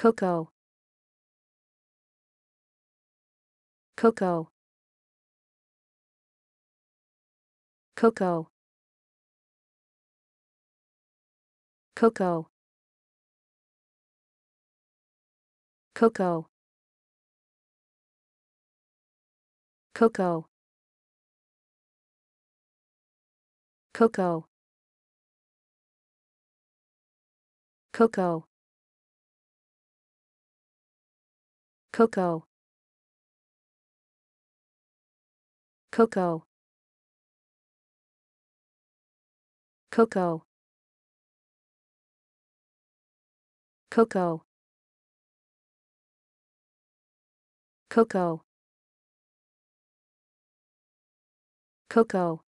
Coco. Coco. Coco. Coco. Coco. Coco. Coco. Coco. Cocoa. Cocoa. Cocoa. Cocoa. Coco.